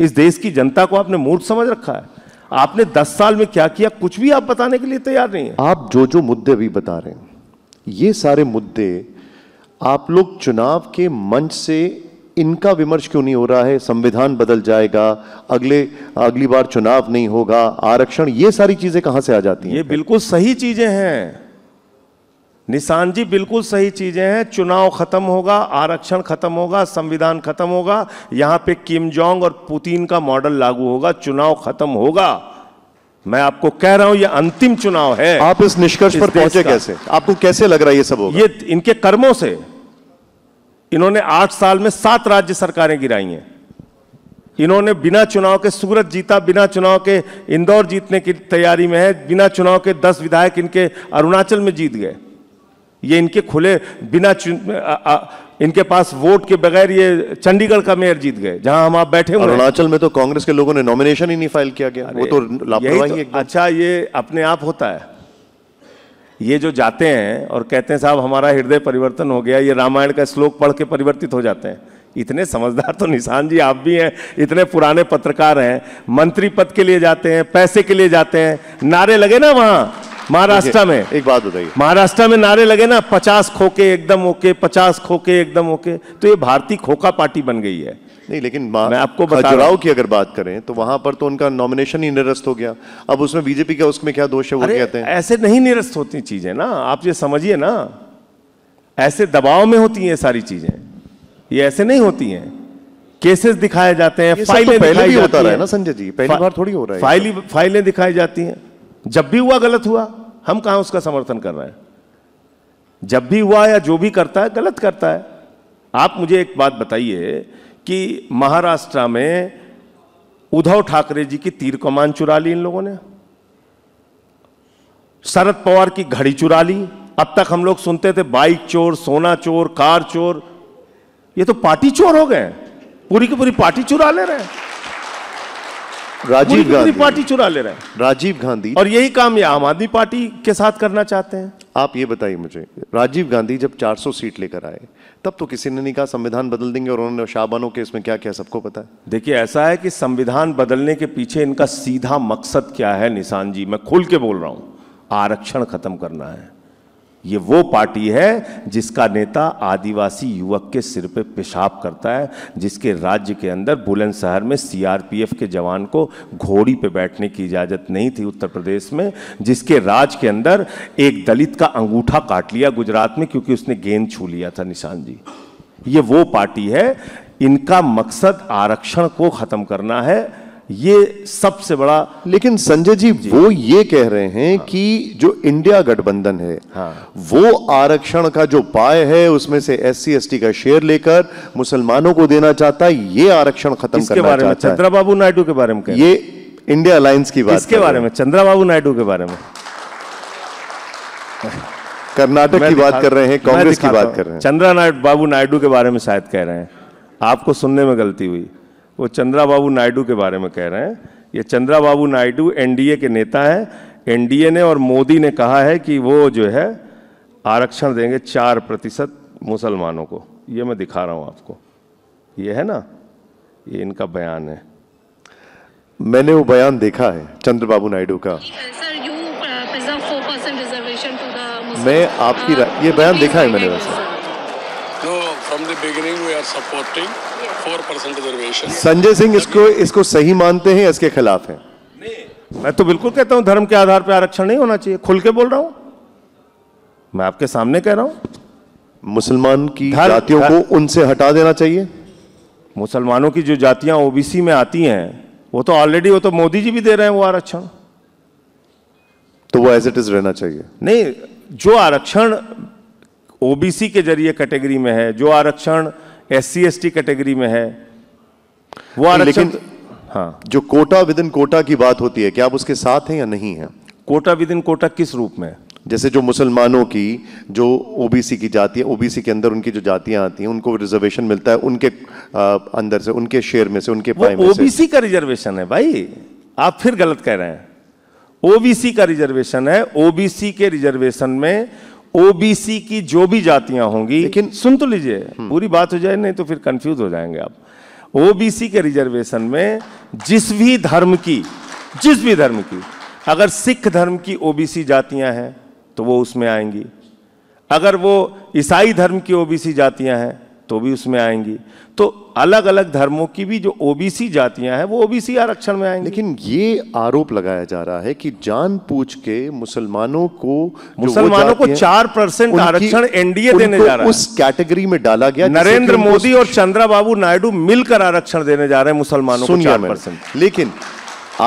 इस देश की जनता को आपने मूर्ख समझ रखा है आपने 10 साल में क्या किया कुछ भी आप बताने के लिए तैयार नहीं है आप जो जो मुद्दे भी बता रहे हैं ये सारे मुद्दे आप लोग चुनाव के मंच से इनका विमर्श क्यों नहीं हो रहा है संविधान बदल जाएगा अगले अगली बार चुनाव नहीं होगा आरक्षण ये सारी चीजें कहां से आ जाती हैं ये बिल्कुल सही चीजें हैं निशान जी बिल्कुल सही चीज़ें हैं चुनाव खत्म होगा आरक्षण खत्म होगा संविधान खत्म होगा यहां पे किम जोंग और पुतिन का मॉडल लागू होगा चुनाव खत्म होगा मैं आपको कह रहा हूं ये अंतिम चुनाव है आप इस निष्कर्ष पर पहुंचे कैसे आपको कैसे लग रहा है ये सब होगा? ये इनके कर्मों से इन्होंने आठ साल में सात राज्य सरकारें गिराई हैं इन्होंने बिना चुनाव के सूरत जीता बिना चुनाव के इंदौर जीतने की तैयारी में है बिना चुनाव के दस विधायक इनके अरुणाचल में जीत गए ये इनके खुले बिना आ, आ, इनके पास वोट के बगैर ये चंडीगढ़ का मेयर जीत गए जहां हम आप बैठे अरुणाचल में तो कांग्रेस के लोगों ने नॉमिनेशन ही नहीं फाइल किया गया वो तो लापरवाही तो, अच्छा ये अपने आप होता है ये जो जाते हैं और कहते हैं साहब हमारा हृदय परिवर्तन हो गया ये रामायण का श्लोक पढ़ के परिवर्तित हो जाते हैं इतने समझदार तो निशान जी आप भी हैं इतने पुराने पत्रकार हैं मंत्री पद के लिए जाते हैं पैसे के लिए जाते हैं नारे लगे ना वहां महाराष्ट्र में एक बात बताइए महाराष्ट्र में नारे लगे ना पचास खोके एकदम ओके पचास खोके एकदम ओके तो ये भारतीय खोखा पार्टी बन गई है नहीं लेकिन मैं आपको बताओ की अगर बात करें तो वहां पर तो उनका नॉमिनेशन ही निरस्त हो गया अब उसमें बीजेपी का उसमें क्या दोष है वो कहते हैं ऐसे नहीं निरस्त होती चीजें ना आप ये समझिए ना ऐसे दबाव में होती हैं सारी चीजें ये ऐसे नहीं होती हैं केसेस दिखाए जाते हैं तो फाइलें तो पहले भी होता रहा है ना संजय जी पहली बार थोड़ी हो रहा है फाइलें फाइलें दिखाई जाती हैं जब भी हुआ गलत हुआ हम कहां उसका समर्थन कर रहे हैं जब भी हुआ या जो भी करता है गलत करता है आप मुझे एक बात बताइए कि महाराष्ट्र में उद्धव ठाकरे जी की तीर कमान चुरा ली इन लोगों ने शरद पवार की घड़ी चुरा ली अब तक हम लोग सुनते थे बाइक चोर सोना चोर कार चोर ये तो पार्टी चोर हो गए पूरी की पूरी पार्टी चुरा ले रहे हैं राजीव गांधी पार्टी चुरा ले रहा है राजीव गांधी और यही काम ये आम आदमी पार्टी के साथ करना चाहते हैं आप ये बताइए मुझे राजीव गांधी जब 400 सीट लेकर आए तब तो किसी ने नहीं कहा संविधान बदल देंगे और उन्होंने शाहबानों के इसमें क्या क्या सबको पता है देखिए ऐसा है कि संविधान बदलने के पीछे इनका सीधा मकसद क्या है निशान जी मैं खुल के बोल रहा हूँ आरक्षण खत्म करना है ये वो पार्टी है जिसका नेता आदिवासी युवक के सिर पे पेशाब करता है जिसके राज्य के अंदर बुलंदशहर में सीआरपीएफ के जवान को घोड़ी पे बैठने की इजाज़त नहीं थी उत्तर प्रदेश में जिसके राज के अंदर एक दलित का अंगूठा काट लिया गुजरात में क्योंकि उसने गेंद छू लिया था निशान जी ये वो पार्टी है इनका मकसद आरक्षण को ख़त्म करना है ये सबसे बड़ा लेकिन संजय जी, जी वो ये कह रहे हैं हाँ। कि जो इंडिया गठबंधन है हाँ। वो आरक्षण का जो पाय है उसमें से एस सी का शेयर लेकर मुसलमानों को देना चाहता है ये आरक्षण खत्म करना बारे में चंद्राबाबू नायडू के बारे में ये इंडिया अलायंस की बात इसके बारे में चंद्राबाबू नायडू के बारे में कर्नाटक की बात कर रहे हैं कांग्रेस की बात कर रहे हैं चंद्रा बाबू नायडू के बारे में शायद कह रहे हैं आपको सुनने में गलती हुई वो चंद्रा बाबू नायडू के बारे में कह रहे हैं ये चंद्रा बाबू नायडू एनडीए के नेता हैं एनडीए ने और मोदी ने कहा है कि वो जो है आरक्षण देंगे चार प्रतिशत मुसलमानों को ये मैं दिखा रहा हूँ आपको ये है ना ये इनका बयान है मैंने वो बयान देखा है चंद्रबाबू नायडू का मैं आपकी ये बयान देखा है मैंने वैसे from the beginning we are supporting 4% reservation Sanjay Singh इसको इसको सही मानते हैं इसके खिलाफ है मैं तो बिल्कुल कहता हूं धर्म के आधार पर आरक्षण नहीं होना चाहिए खुल के बोल रहा हूं मैं आपके सामने कह रहा हूं मुसलमान की जातियों को उनसे हटा देना चाहिए मुसलमानों की जो जातियां ओबीसी में आती हैं वो तो ऑलरेडी वो तो मोदी जी भी दे रहे हैं वो आरक्षण तो वो एज इट इज रहना चाहिए नहीं जो आरक्षण ओबीसी के जरिए कैटेगरी में है जो आरक्षण S C S T category में है वो आरक्षण हाँ जो कोटा विद इन कोटा की बात होती है क्या आप उसके साथ हैं या नहीं है कोटा विद इन कोटा किस रूप में जैसे जो मुसलमानों की जो ओबीसी की जाति है ओबीसी के अंदर उनकी जो जातियां आती हैं उनको रिजर्वेशन मिलता है उनके आ, अंदर से उनके शेयर में से उनके पाए में ओबीसी का रिजर्वेशन है भाई आप फिर गलत कह रहे हैं ओबीसी का रिजर्वेशन है ओबीसी के रिजर्वेशन में ओबीसी की जो भी जातियां होंगी लेकिन सुन तो लीजिए हम्म। पूरी बात हो जाए नहीं तो फिर कंफ्यूज हो जाएंगे आप ओबीसी के रिजर्वेशन में जिस भी धर्म की जिस भी धर्म की अगर सिख धर्म की ओबीसी जातियां हैं तो वो उसमें आएंगी अगर वो ईसाई धर्म की ओबीसी जातियां हैं तो भी उसमें आएंगी तो अलग अलग धर्मों की भी जो ओबीसी जातियां हैं वो ओबीसी आरक्षण में आएंगी लेकिन ये आरोप लगाया जा रहा है कि जान पूछ के मुसलमानों को मुसलमानों को चार परसेंट आरक्षण एनडीए देने जा रहा है उस कैटेगरी में डाला गया नरेंद्र मोदी और चंद्रा बाबू नायडू मिलकर आरक्षण देने जा रहे हैं मुसलमानों को चार परसेंट लेकिन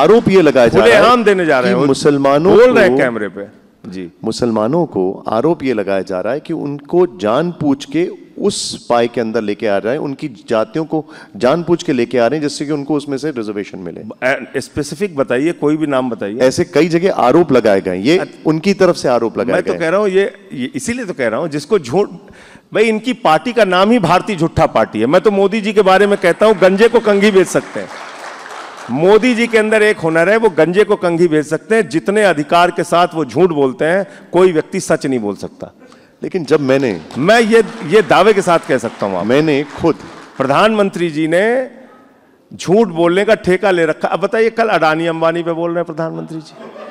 आरोप ये लगाया जा रहा है देने जा रहे हैं मुसलमानों बोल रहे हैं कैमरे पे जी मुसलमानों को आरोप ये लगाया जा रहा है कि उनको जान पूछ के उस पाए के अंदर लेके आ जाए उनकी जातियों को जानबूझ के लेके आ रहे हैं जिससे कि उनको उसमें से रिजर्वेशन मिले स्पेसिफिक बताइए कोई भी नाम बताइए ऐसे कई जगह आरोप लगाए गए ये उनकी तरफ से आरोप लगाए मैं तो कह रहा हूँ ये, ये इसीलिए तो कह रहा हूँ जिसको झूठ भाई इनकी पार्टी का नाम ही भारतीय झूठा पार्टी है मैं तो मोदी जी के बारे में कहता हूँ गंजे को कंघी बेच सकते हैं मोदी जी के अंदर एक हुनर है वो गंजे को कंघी बेच सकते हैं जितने अधिकार के साथ वो झूठ बोलते हैं कोई व्यक्ति सच नहीं बोल सकता लेकिन जब मैंने मैं ये ये दावे के साथ कह सकता हूँ मैंने खुद प्रधानमंत्री जी ने झूठ बोलने का ठेका ले रखा अब बताइए कल अडानी अंबानी पे बोल रहे हैं प्रधानमंत्री जी